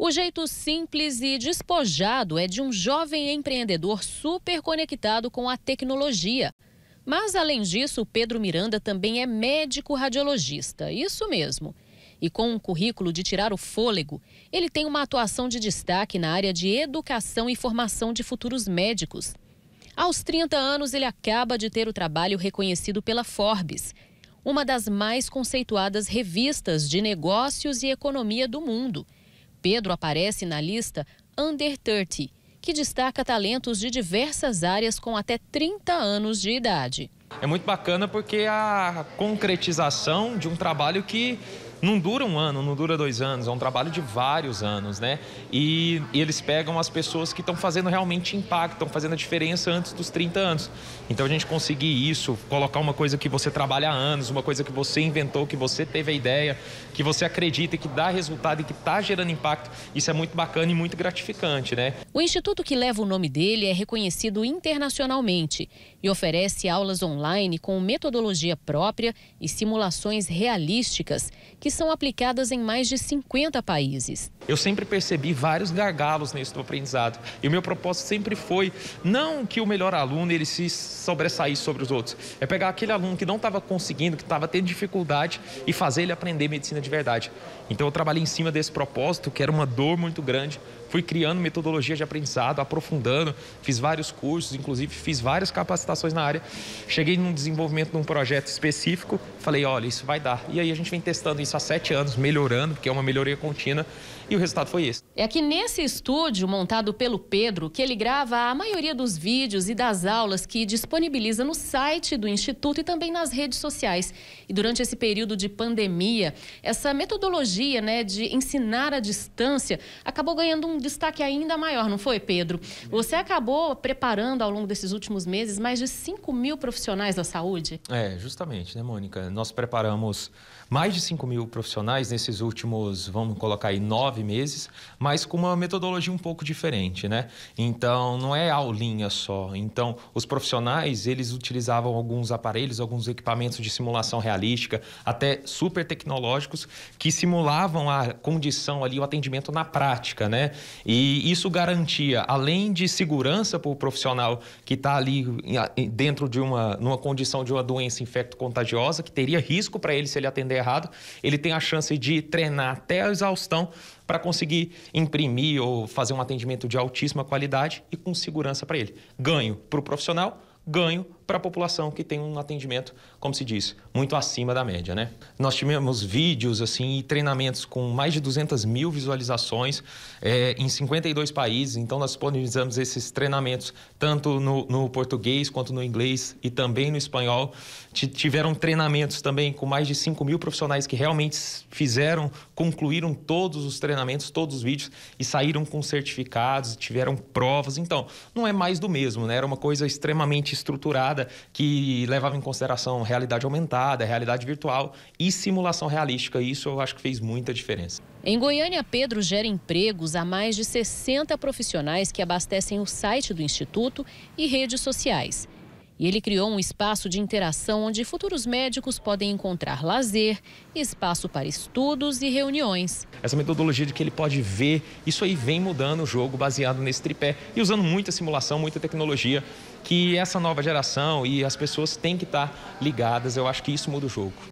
O jeito simples e despojado é de um jovem empreendedor super conectado com a tecnologia. Mas, além disso, Pedro Miranda também é médico radiologista, isso mesmo. E com um currículo de tirar o fôlego, ele tem uma atuação de destaque na área de educação e formação de futuros médicos. Aos 30 anos, ele acaba de ter o trabalho reconhecido pela Forbes, uma das mais conceituadas revistas de negócios e economia do mundo. Pedro aparece na lista Under 30, que destaca talentos de diversas áreas com até 30 anos de idade. É muito bacana porque a concretização de um trabalho que não dura um ano, não dura dois anos, é um trabalho de vários anos, né? E, e eles pegam as pessoas que estão fazendo realmente impacto, estão fazendo a diferença antes dos 30 anos. Então a gente conseguir isso, colocar uma coisa que você trabalha há anos, uma coisa que você inventou, que você teve a ideia, que você acredita e que dá resultado e que está gerando impacto, isso é muito bacana e muito gratificante, né? O instituto que leva o nome dele é reconhecido internacionalmente e oferece aulas online com metodologia própria e simulações realísticas que são aplicadas em mais de 50 países. Eu sempre percebi vários gargalos nesse aprendizado e o meu propósito sempre foi não que o melhor aluno ele se sobressaísse sobre os outros, é pegar aquele aluno que não estava conseguindo, que estava tendo dificuldade e fazer ele aprender medicina de verdade. Então eu trabalhei em cima desse propósito, que era uma dor muito grande, fui criando metodologia de aprendizado, aprofundando, fiz vários cursos, inclusive fiz várias capacitações na área. Cheguei num desenvolvimento de um projeto específico, falei, olha, isso vai dar. E aí a gente vem testando isso há sete anos, melhorando, porque é uma melhoria contínua e o resultado foi esse. É que nesse estúdio montado pelo Pedro, que ele grava a maioria dos vídeos e das aulas que disponibiliza no site do Instituto e também nas redes sociais. E durante esse período de pandemia, essa metodologia né, de ensinar à distância acabou ganhando um destaque ainda maior, não foi, Pedro? Você acabou preparando ao longo desses últimos meses mais de 5 mil profissionais da saúde? É, justamente, né, Mônica? Nós preparamos mais de 5 mil profissionais nesses últimos, vamos colocar aí, nove nove meses, mas com uma metodologia um pouco diferente, né? Então, não é aulinha só. Então, os profissionais, eles utilizavam alguns aparelhos, alguns equipamentos de simulação realística, até super tecnológicos, que simulavam a condição ali, o atendimento na prática, né? E isso garantia, além de segurança para o profissional que está ali dentro de uma, numa condição de uma doença infecto-contagiosa, que teria risco para ele se ele atender errado, ele tem a chance de treinar até a exaustão para conseguir imprimir ou fazer um atendimento de altíssima qualidade e com segurança para ele. Ganho para o profissional, ganho para a população que tem um atendimento, como se diz, muito acima da média, né? Nós tivemos vídeos assim e treinamentos com mais de 200 mil visualizações é, em 52 países. Então nós disponibilizamos esses treinamentos tanto no, no, português quanto no inglês e também no espanhol. T tiveram treinamentos também com mais de 5 mil profissionais que realmente fizeram, concluíram todos os treinamentos, todos os vídeos e saíram com certificados, tiveram provas. Então não é mais do mesmo, né? Era uma coisa extremamente estruturada que levava em consideração realidade aumentada, realidade virtual e simulação realística. Isso eu acho que fez muita diferença. Em Goiânia, Pedro gera empregos a mais de 60 profissionais que abastecem o site do Instituto e redes sociais. E ele criou um espaço de interação onde futuros médicos podem encontrar lazer, espaço para estudos e reuniões. Essa metodologia de que ele pode ver, isso aí vem mudando o jogo baseado nesse tripé e usando muita simulação, muita tecnologia que essa nova geração e as pessoas têm que estar tá ligadas. Eu acho que isso muda o jogo.